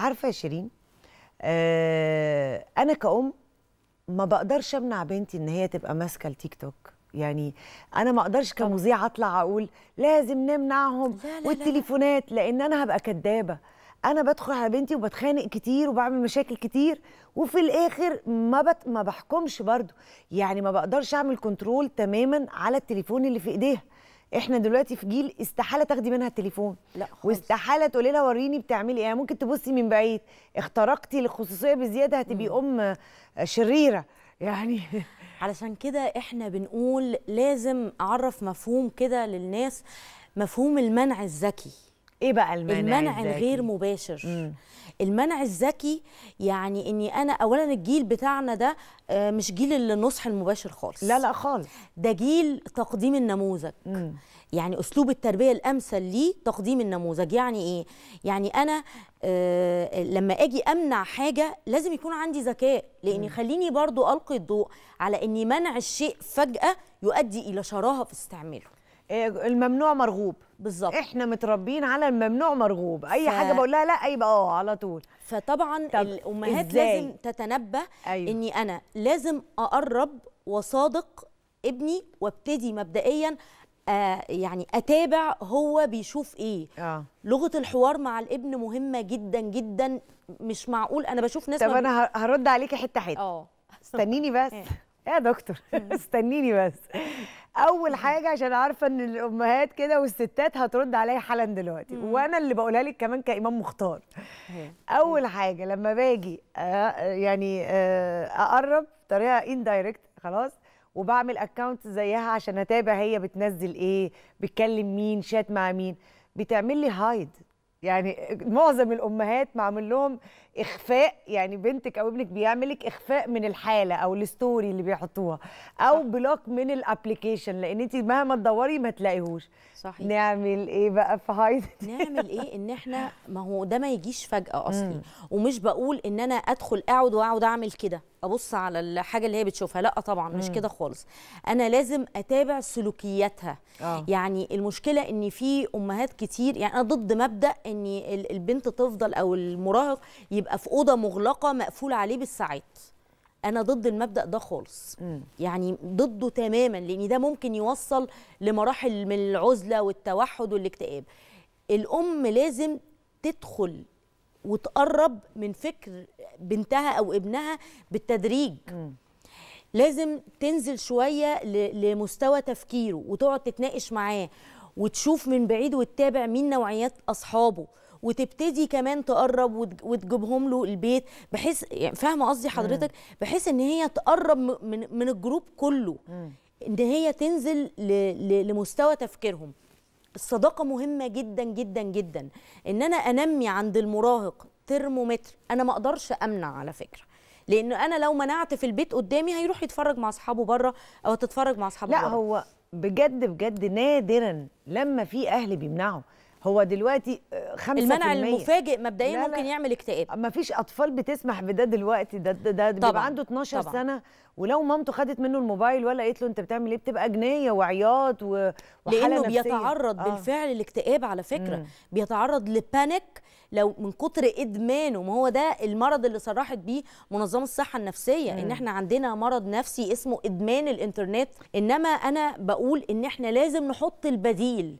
عارفه يا شيرين آه انا كأم ما بقدرش امنع بنتي ان هي تبقى ماسكه التيك توك يعني انا ما اقدرش كمذيعه اطلع اقول لازم نمنعهم لا لا والتليفونات لان انا هبقى كدابه انا بدخل على بنتي وبتخانق كتير وبعمل مشاكل كتير وفي الاخر ما بت... ما بحكمش برضو يعني ما بقدرش اعمل كنترول تماما على التليفون اللي في ايديها احنا دلوقتي في جيل استحاله تاخدي منها التليفون لا واستحاله تقولي لها وريني بتعملي ايه يعني ممكن تبصي من بعيد اخترقتي الخصوصيه بزياده هتبقي ام شريره يعني علشان كده احنا بنقول لازم اعرف مفهوم كده للناس مفهوم المنع الذكي ايه بقى المنع المنع الزكي؟ الغير مباشر مم. المنع الذكي يعني اني انا اولا الجيل بتاعنا ده آه، مش جيل النصح المباشر خالص لا لا خالص ده جيل تقديم النموذج مم. يعني اسلوب التربيه الامثل ليه تقديم النموذج يعني ايه يعني انا آه، لما اجي امنع حاجه لازم يكون عندي ذكاء لان خليني برضو القي الضوء على ان منع الشيء فجاه يؤدي الى شراهه في استعماله إيه، الممنوع مرغوب بالظبط احنا متربيين على الممنوع مرغوب اي ف... حاجه بقولها لا اي بقى اه على طول فطبعا الامهات إزاي؟ لازم تتنبه أيوه. اني انا لازم اقرب وصادق ابني وابتدي مبدئيا آه يعني اتابع هو بيشوف ايه آه. لغه الحوار مع الابن مهمه جدا جدا مش معقول انا بشوف ناس طب انا هرد عليكي حته حته اه استنيني بس إيه. يا دكتور استنيني بس اول حاجه عشان عارفه ان الامهات كده والستات هترد عليا حالا دلوقتي وانا اللي بقولها لك كمان كامام مختار اول حاجه لما باجي آه، يعني آه، اقرب طريقه اندايركت خلاص وبعمل اكونت زيها عشان اتابع هي بتنزل ايه بتكلم مين شات مع مين بتعمل لي هايد يعني معظم الامهات معمول لهم اخفاء يعني بنتك او ابنك بيعملك اخفاء من الحاله او الستوري اللي بيحطوها او بلوك من الابلكيشن لان انت مهما تدوري ما تلاقيهوش صحيح نعمل ايه بقى في هايد نعمل ايه ان احنا ما هو ده ما يجيش فجاه اصلا ومش بقول ان انا ادخل اقعد واقعد اعمل كده ابص على الحاجه اللي هي بتشوفها لا طبعا مش كده خالص انا لازم اتابع سلوكياتها آه. يعني المشكله ان في امهات كتير يعني انا ضد مبدا ان البنت تفضل او المراهق يبقى في اوضه مغلقه مقفول عليه بالساعات انا ضد المبدا ده خالص يعني ضده تماما لان ده ممكن يوصل لمراحل من العزله والتوحد والاكتئاب الام لازم تدخل وتقرب من فكر بنتها او ابنها بالتدريج م. لازم تنزل شويه لمستوى تفكيره وتقعد تتناقش معاه وتشوف من بعيد وتتابع مين نوعيات اصحابه وتبتدي كمان تقرب وتجيبهم له البيت بحيث يعني فاهمه قصدي حضرتك بحيث ان هي تقرب من من الجروب كله ان هي تنزل لمستوى تفكيرهم الصداقه مهمه جدا جدا جدا ان انا انمي عند المراهق ترمومتر انا ما اقدرش امنع على فكره لان انا لو منعت في البيت قدامي هيروح يتفرج مع اصحابه بره او تتفرج مع اصحابه لا بره. هو بجد بجد نادرا لما في اهل بيمنعوا هو دلوقتي 5% آه، المنع المفاجئ مبدئيا لا لا ممكن يعمل اكتئاب ما فيش اطفال بتسمح بده دلوقتي ده ده, ده بيبقى عنده 12 طبعًا. سنه ولو مامته خدت منه الموبايل ولا قالت له انت بتعمل ايه بتبقى جنيه وعياط وحاله لانه نفسية. بيتعرض آه. بالفعل للاكتئاب على فكره مم. بيتعرض لبانيك لو من كتر ادمانه ما هو ده المرض اللي صرحت بيه منظمه الصحه النفسيه مم. ان احنا عندنا مرض نفسي اسمه ادمان الانترنت انما انا بقول ان احنا لازم نحط البديل